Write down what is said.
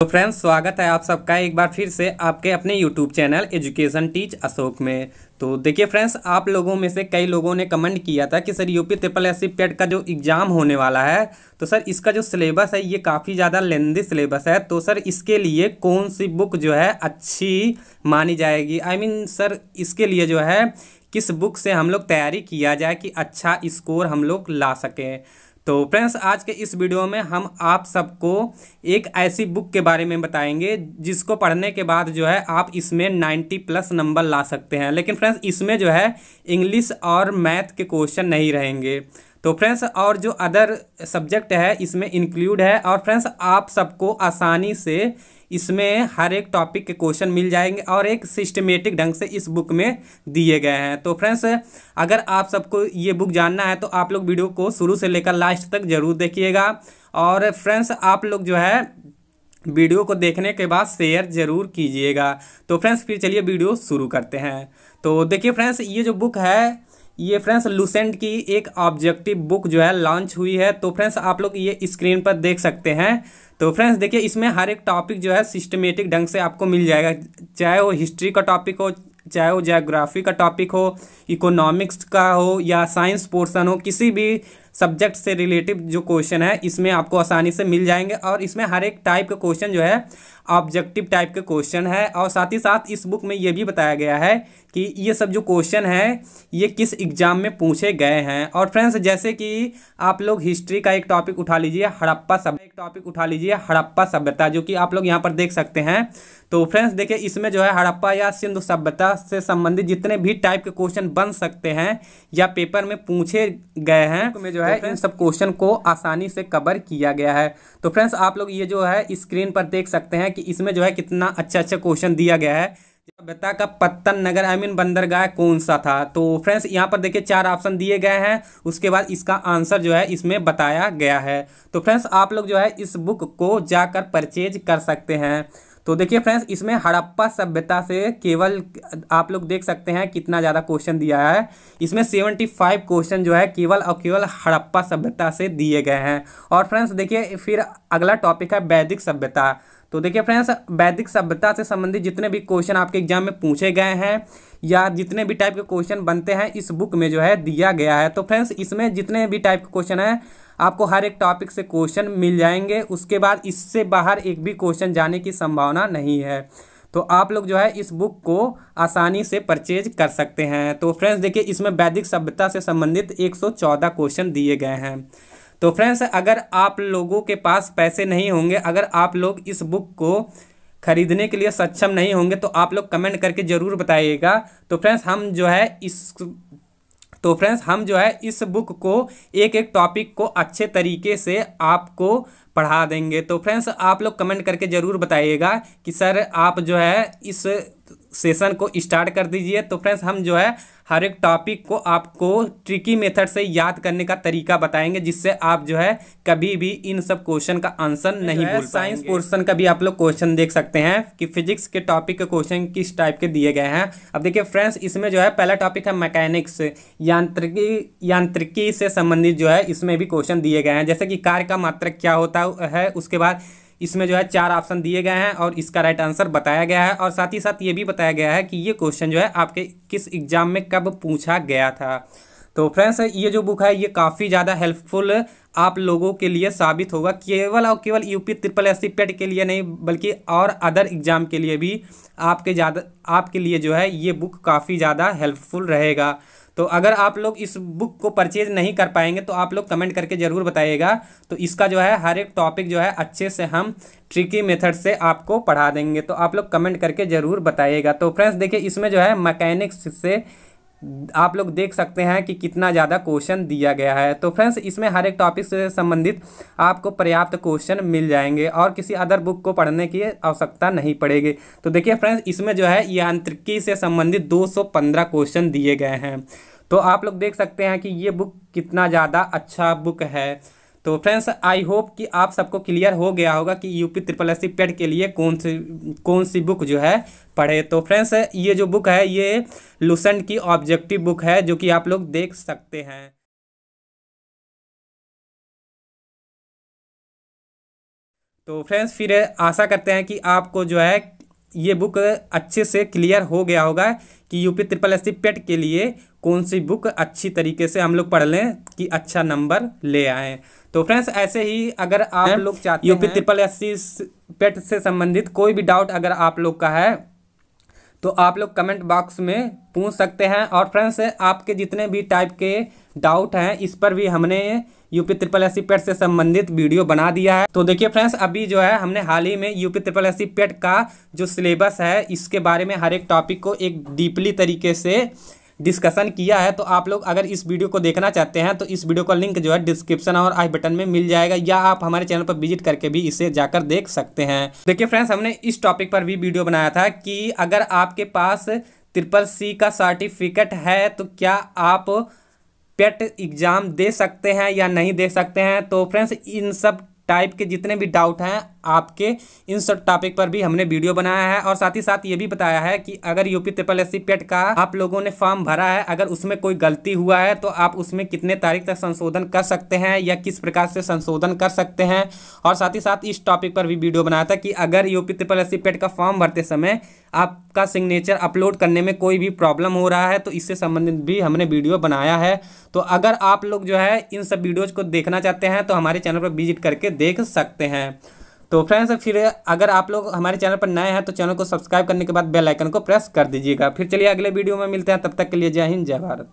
तो फ्रेंड्स स्वागत है आप सबका एक बार फिर से आपके अपने YouTube channel education teach Ashok में तो देखिए फ्रेंड्स आप लोगों में से कई लोगों ने कमेंट किया था कि sir UP triple S C PET का जो एग्ज़ाम होने वाला है तो सर इसका जो सिलेबस है ये काफ़ी ज़्यादा लेंदी सिलेबस है तो सर इसके लिए कौन सी बुक जो है अच्छी मानी जाएगी I I mean mean, sir इसके लिए जो है किस बुक से हम लोग तैयारी किया जाए कि अच्छा स्कोर हम लोग ला सकें तो फ्रेंड्स आज के इस वीडियो में हम आप सबको एक ऐसी बुक के बारे में बताएंगे जिसको पढ़ने के बाद जो है आप इसमें 90 प्लस नंबर ला सकते हैं लेकिन फ्रेंड्स इसमें जो है इंग्लिश और मैथ के क्वेश्चन नहीं रहेंगे तो फ्रेंड्स और जो अदर सब्जेक्ट है इसमें इंक्लूड है और फ्रेंड्स आप सबको आसानी से इसमें हर एक टॉपिक के क्वेश्चन मिल जाएंगे और एक सिस्टमेटिक ढंग से इस बुक में दिए गए हैं तो फ्रेंड्स अगर आप सबको ये बुक जानना है तो आप लोग वीडियो को शुरू से लेकर लास्ट तक ज़रूर देखिएगा और फ्रेंड्स आप लोग जो है वीडियो को देखने के बाद शेयर ज़रूर कीजिएगा तो फ्रेंड्स फिर चलिए वीडियो शुरू करते हैं तो देखिए फ्रेंड्स ये जो बुक है ये फ्रेंड्स लूसेंट की एक ऑब्जेक्टिव बुक जो है लॉन्च हुई है तो फ्रेंड्स आप लोग ये स्क्रीन पर देख सकते हैं तो फ्रेंड्स देखिए इसमें हर एक टॉपिक जो है सिस्टमेटिक ढंग से आपको मिल जाएगा चाहे वो हिस्ट्री का टॉपिक हो चाहे वो जोग्राफी का टॉपिक हो इकोनॉमिक्स का हो या साइंस पोर्सन हो किसी भी सब्जेक्ट से रिलेटिव जो क्वेश्चन है इसमें आपको आसानी से मिल जाएंगे और इसमें हर एक टाइप के क्वेश्चन जो है ऑब्जेक्टिव टाइप के क्वेश्चन है और साथ ही साथ इस बुक में ये भी बताया गया है कि ये सब जो क्वेश्चन है ये किस एग्ज़ाम में पूछे गए हैं और फ्रेंड्स जैसे कि आप लोग हिस्ट्री का एक टॉपिक उठा लीजिए हड़प्पा सभ्यता एक टॉपिक उठा लीजिए हड़प्पा सभ्यता जो कि आप लोग यहाँ पर देख सकते हैं तो फ्रेंड्स देखिए इसमें जो है हड़प्पा या सिंधु सभ्यता से संबंधित जितने भी टाइप के क्वेश्चन बन सकते हैं या पेपर में पूछे गए हैं में जो है है इन सब क्वेश्चन को आसानी से कवर किया गया है तो फ्रेंड्स आप लोग ये जो है स्क्रीन पर देख सकते हैं कि इसमें जो है कितना अच्छा अच्छा क्वेश्चन दिया गया है सभ्यता का पत्तन नगर आई मीन बंदरगाह कौन सा था तो फ्रेंड्स यहाँ पर देखिए चार ऑप्शन दिए गए हैं उसके बाद इसका आंसर जो है इसमें बताया गया है तो फ्रेंड्स आप लोग जो है इस बुक को जाकर परचेज कर सकते हैं तो देखिए फ्रेंड्स इसमें हड़प्पा सभ्यता से केवल आप लोग देख सकते हैं कितना ज़्यादा क्वेश्चन दिया है इसमें सेवेंटी फाइव क्वेश्चन जो है केवल और केवल हड़प्पा सभ्यता से दिए गए हैं और फ्रेंड्स देखिए फिर अगला टॉपिक है वैदिक सभ्यता तो देखिए फ्रेंड्स वैदिक सभ्यता से संबंधित जितने भी क्वेश्चन आपके एग्जाम में पूछे गए हैं या जितने भी टाइप के क्वेश्चन बनते हैं इस बुक में जो है दिया गया है तो फ्रेंड्स इसमें जितने भी टाइप के क्वेश्चन हैं आपको हर एक टॉपिक से क्वेश्चन मिल जाएंगे उसके बाद इससे बाहर एक भी क्वेश्चन जाने की संभावना नहीं है तो आप लोग जो है इस बुक को आसानी से परचेज कर सकते हैं तो फ्रेंड्स देखिए इसमें वैदिक सभ्यता से संबंधित 114 क्वेश्चन दिए गए हैं तो फ्रेंड्स अगर आप लोगों के पास पैसे नहीं होंगे अगर आप लोग इस बुक को खरीदने के लिए सक्षम नहीं होंगे तो आप लोग कमेंट करके ज़रूर बताइएगा तो फ्रेंड्स हम जो है इस तो फ्रेंड्स हम जो है इस बुक को एक एक टॉपिक को अच्छे तरीके से आपको पढ़ा देंगे तो फ्रेंड्स आप लोग कमेंट करके ज़रूर बताइएगा कि सर आप जो है इस सेशन को स्टार्ट कर दीजिए तो फ्रेंड्स हम जो है हर एक टॉपिक को आपको ट्रिकी मेथड से याद करने का तरीका बताएंगे जिससे आप जो है कभी भी इन सब क्वेश्चन का आंसर नहीं भूल साइंस पोर्शन का भी आप लोग क्वेश्चन देख सकते हैं कि फिजिक्स के टॉपिक के क्वेश्चन किस टाइप के दिए गए हैं अब देखिए फ्रेंड्स इसमें जो है पहला टॉपिक है मैकेनिक्स यांत्रिकी यांत्रिकी से संबंधित जो है इसमें भी क्वेश्चन दिए गए हैं जैसे कि कार का मात्र क्या होता है उसके बाद इसमें जो है चार ऑप्शन दिए गए हैं और इसका राइट आंसर बताया गया है और साथ ही साथ ये भी बताया गया है कि ये क्वेश्चन जो है आपके किस एग्जाम में कब पूछा गया था तो फ्रेंड्स ये जो बुक है ये काफ़ी ज़्यादा हेल्पफुल आप लोगों के लिए साबित होगा केवल और केवल UP triple S C PET के लिए नहीं बल्कि और अदर एग्जाम के लिए भी आपके ज़्यादा आपके लिए जो है ये बुक काफ़ी ज़्यादा हेल्पफुल रहेगा तो अगर आप लोग इस बुक को परचेज नहीं कर पाएंगे तो आप लोग कमेंट करके ज़रूर बताइएगा तो इसका जो है हर एक टॉपिक जो है अच्छे से हम ट्रिकी मेथड से आपको पढ़ा देंगे तो आप लोग कमेंट करके ज़रूर बताइएगा तो फ्रेंड्स देखिए इसमें जो है मैकेनिक्स से आप लोग देख सकते हैं कि कितना ज़्यादा क्वेश्चन दिया गया है तो फ्रेंड्स इसमें हर एक टॉपिक से संबंधित आपको पर्याप्त क्वेश्चन मिल जाएंगे और किसी अदर बुक को पढ़ने की आवश्यकता नहीं पड़ेगी तो देखिए फ्रेंड्स इसमें जो है यांत्रिकी से संबंधित 215 क्वेश्चन दिए गए हैं तो आप लोग देख सकते हैं कि ये बुक कितना ज़्यादा अच्छा बुक है तो फ्रेंड्स आई होप कि आप सबको क्लियर हो गया होगा कि यूपी ट्रिपल एस पेड के लिए कौन सी कौन सी बुक जो है पढ़े तो फ्रेंड्स ये जो बुक है ये लुसेंट की ऑब्जेक्टिव बुक है जो कि आप लोग देख सकते हैं तो फ्रेंड्स फिर आशा करते हैं कि आपको जो है ये बुक अच्छे से क्लियर हो गया होगा कि यूपी ट्रिपल एस पेट के लिए कौन सी बुक अच्छी तरीके से हम लोग पढ़ लें कि अच्छा नंबर ले आएँ तो फ्रेंड्स ऐसे ही अगर आप लोग चाहते यूपी ट्रिपल एस पेट से संबंधित कोई भी डाउट अगर आप लोग का है तो आप लोग कमेंट बॉक्स में पूछ सकते हैं और फ्रेंड्स आपके जितने भी टाइप के डाउट हैं इस पर भी हमने यूपी ट्रिपल एस पेट से संबंधित वीडियो बना दिया है तो देखिए फ्रेंड्स अभी जो है हमने हाल ही में यूपी ट्रिपल एस पेट का जो सिलेबस है इसके बारे में हर एक टॉपिक को एक डीपली तरीके से डिस्कशन किया है तो आप लोग अगर इस वीडियो को देखना चाहते हैं तो इस वीडियो का लिंक जो है डिस्क्रिप्शन और आई बटन में मिल जाएगा या आप हमारे चैनल पर विजिट करके भी इसे जाकर देख सकते हैं देखिए फ्रेंड्स हमने इस टॉपिक पर भी वीडियो बनाया था कि अगर आपके पास ट्रिपल सी का सर्टिफिकेट है तो क्या आप पेट एग्ज़ाम e दे सकते हैं या नहीं दे सकते हैं तो फ्रेंड्स इन सब टाइप के जितने भी डाउट हैं आपके इन सब टॉपिक पर भी हमने वीडियो बनाया है और साथ ही साथ ये भी बताया है कि अगर यूपी ट्रिपल एस पेट का आप लोगों ने फॉर्म भरा है अगर उसमें कोई गलती हुआ है तो आप उसमें कितने तारीख तक संशोधन कर सकते हैं या किस प्रकार से संशोधन कर सकते हैं और साथ ही साथ इस टॉपिक पर भी वीडियो बनाया था कि अगर यूपी ट्रिपल एस पेट का फॉर्म भरते समय आपका सिग्नेचर अपलोड करने में कोई भी प्रॉब्लम हो रहा है तो इससे संबंधित भी हमने वीडियो बनाया है तो अगर आप लोग जो है इन सब वीडियोज़ को देखना चाहते हैं तो हमारे चैनल पर विजिट करके देख सकते हैं तो फ्रेंड्स फिर अगर आप लोग हमारे चैनल पर नए हैं तो चैनल को सब्सक्राइब करने के बाद बेल आइकन को प्रेस कर दीजिएगा फिर चलिए अगले वीडियो में मिलते हैं तब तक के लिए जय हिंद जय भारत